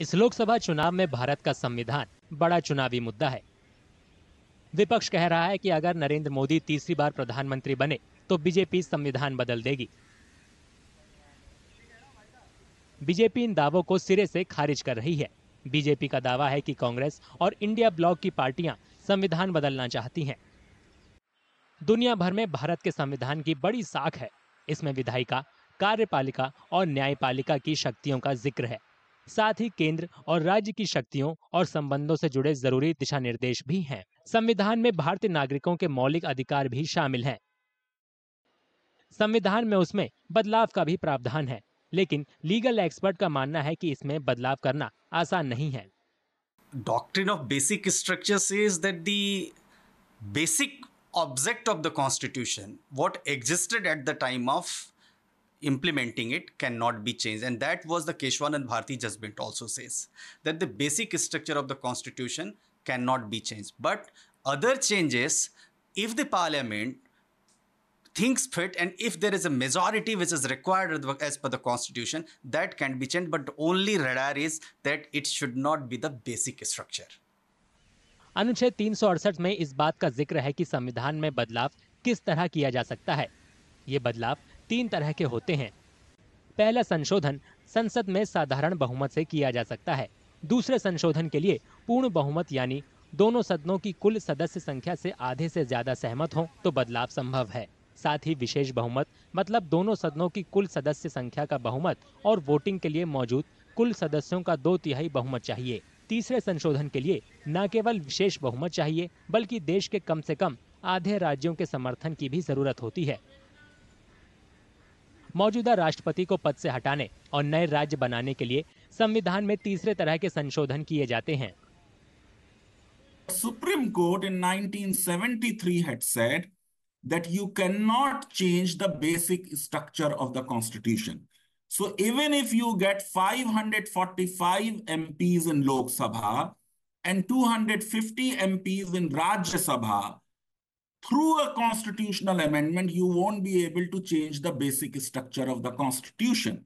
इस लोकसभा चुनाव में भारत का संविधान बड़ा चुनावी मुद्दा है विपक्ष कह रहा है कि अगर नरेंद्र मोदी तीसरी बार प्रधानमंत्री बने तो बीजेपी संविधान बदल देगी बीजेपी इन दावों को सिरे से खारिज कर रही है बीजेपी का दावा है कि कांग्रेस और इंडिया ब्लॉक की पार्टियां संविधान बदलना चाहती हैं दुनिया भर में भारत के संविधान की बड़ी साख है इसमें विधायिका कार्यपालिका और न्यायपालिका की शक्तियों का जिक्र है साथ ही केंद्र और राज्य की शक्तियों और संबंधों से जुड़े जरूरी दिशा निर्देश भी हैं संविधान में भारतीय नागरिकों के मौलिक अधिकार भी शामिल हैं संविधान में उसमें बदलाव का भी प्रावधान है लेकिन लीगल एक्सपर्ट का मानना है कि इसमें बदलाव करना आसान नहीं है doctrine of basic structure says that the basic object of the constitution what existed at the time of implementing it cannot be changed. And that was the Keshwanand Bharti judgment also says that the basic structure of the constitution cannot be changed. But other changes, if the parliament thinks fit and if there is a majority which is required as per the constitution, that can be changed. But only radar is that it should not be the basic structure. अनुच्छेद तीन में इस बात का जिक्र है कि संविधान में बदलाव किस तरह किया जा सकता है ये बदलाव तीन तरह के होते हैं पहला संशोधन संसद में साधारण बहुमत से किया जा सकता है दूसरे संशोधन के लिए पूर्ण बहुमत यानी दोनों सदनों की कुल सदस्य संख्या से आधे से ज्यादा सहमत हो तो बदलाव संभव है साथ ही विशेष बहुमत मतलब दोनों सदनों की कुल सदस्य संख्या का बहुमत और वोटिंग के लिए मौजूद कुल सदस्यों का दो तिहाई बहुमत चाहिए तीसरे संशोधन के लिए न केवल विशेष बहुमत चाहिए बल्कि देश के कम से कम आधे राज्यों के समर्थन की भी जरूरत होती है मौजूदा राष्ट्रपति को पद से हटाने और नए राज्य बनाने के लिए संविधान में तीसरे तरह के संशोधन किए जाते हैं supreme court in 1973 had said that you can not change the basic structure of the constitution so even if you get 545 MPs in Lok Sabha and 250 MPs in Rajya Sabha through a constitutional amendment, you won't be able to change the basic structure of the constitution.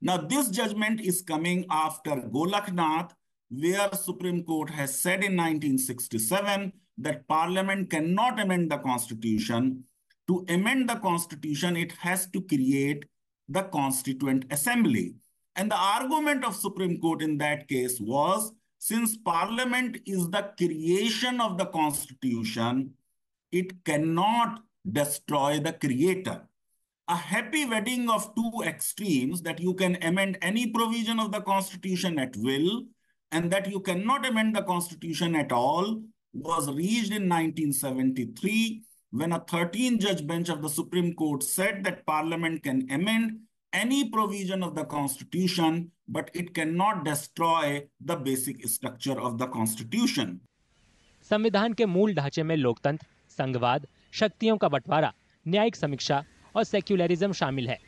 Now, this judgment is coming after Golaknath, where Supreme Court has said in 1967 that Parliament cannot amend the Constitution. To amend the Constitution, it has to create the Constituent Assembly. And the argument of Supreme Court in that case was, since Parliament is the creation of the Constitution, it cannot destroy the creator. A happy wedding of two extremes that you can amend any provision of the constitution at will and that you cannot amend the constitution at all was reached in 1973 when a 13 judge bench of the Supreme Court said that parliament can amend any provision of the constitution but it cannot destroy the basic structure of the constitution संविधान के मूल ढांचे में लोकतंत्र संघवाद शक्तियों का बंटवारा न्यायिक समीक्षा और सेक्युलरिज्म शामिल है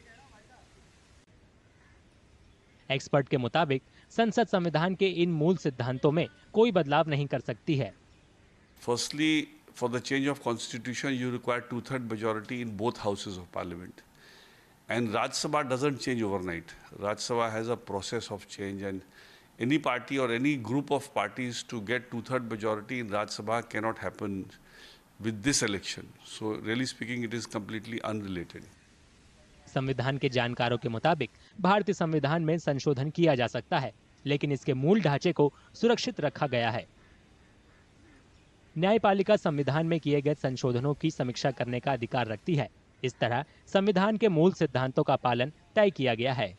एक्सपर्ट के मुताबिक संसद संविधान के इन मूल सिद्धांतों में कोई बदलाव नहीं कर सकती है firstly for the change of constitution you require two third majority in both houses of parliament and Rajya Sabha doesn't change overnight Rajya Sabha has a process of change and any party or any group of parties to get two third majority in Rajya Sabha cannot happen with this election. So really speaking, it is completely unrelated. संविधान के जानकारों के मुताबिक भारतीय संविधान में संशोधन किया जा सकता है लेकिन इसके मूल ढांचे को सुरक्षित रखा गया है न्यायपालिका संविधान में किए गए संशोधनों की समीक्षा करने का अधिकार रखती है इस तरह संविधान के मूल सिद्धांतों का पालन तय किया गया है